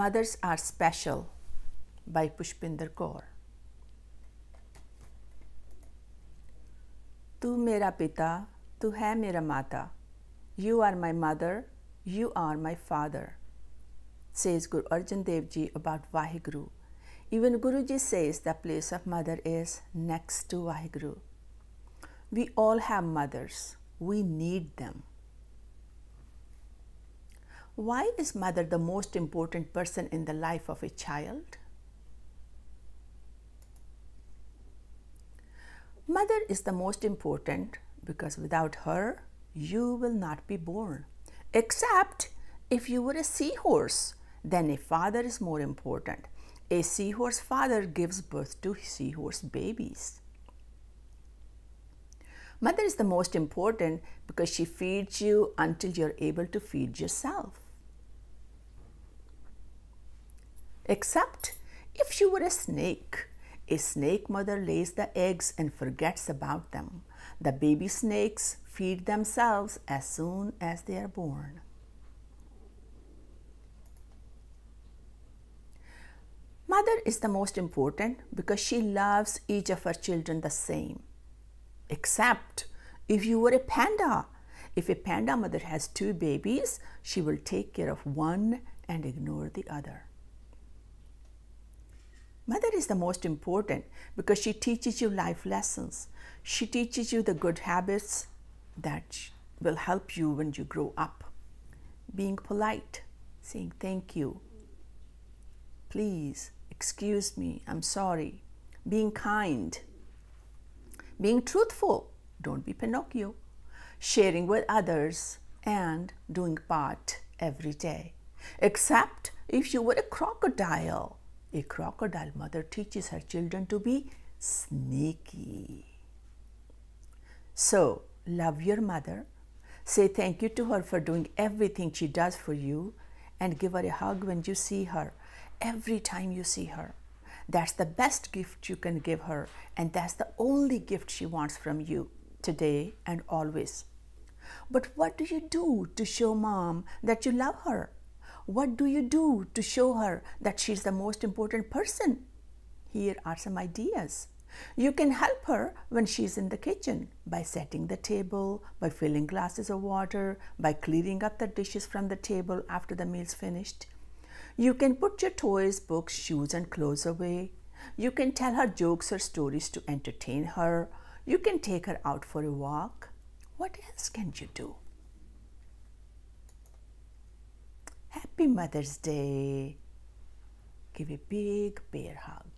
Mothers Are Special by Pushpinder Kaur. तू pita, tu hai है मेरा mata." "You are my mother, you are my father." says Guru Arjan Dev Ji about Vaheguru. Even Guruji says the place of mother is next to Vaheguru. We all have mothers. We need them. Why is mother the most important person in the life of a child? Mother is the most important because without her, you will not be born. Except if you were a seahorse, then a father is more important. A seahorse father gives birth to seahorse babies. Mother is the most important because she feeds you until you're able to feed yourself. except if she were a snake. A snake mother lays the eggs and forgets about them. The baby snakes feed themselves as soon as they are born. Mother is the most important because she loves each of her children the same. Except if you were a panda. If a panda mother has two babies, she will take care of one and ignore the other. Is the most important because she teaches you life lessons. She teaches you the good habits that will help you when you grow up. Being polite, saying thank you, please, excuse me, I'm sorry. Being kind, being truthful, don't be Pinocchio. Sharing with others and doing part every day, except if you were a crocodile a crocodile mother teaches her children to be sneaky. So, love your mother. Say thank you to her for doing everything she does for you and give her a hug when you see her, every time you see her. That's the best gift you can give her, and that's the only gift she wants from you today and always. But what do you do to show mom that you love her? What do you do to show her that she's the most important person? Here are some ideas. You can help her when she's in the kitchen by setting the table, by filling glasses of water, by clearing up the dishes from the table after the meal's finished. You can put your toys, books, shoes, and clothes away. You can tell her jokes or stories to entertain her. You can take her out for a walk. What else can you do? Happy Mother's Day. Give a big bear hug.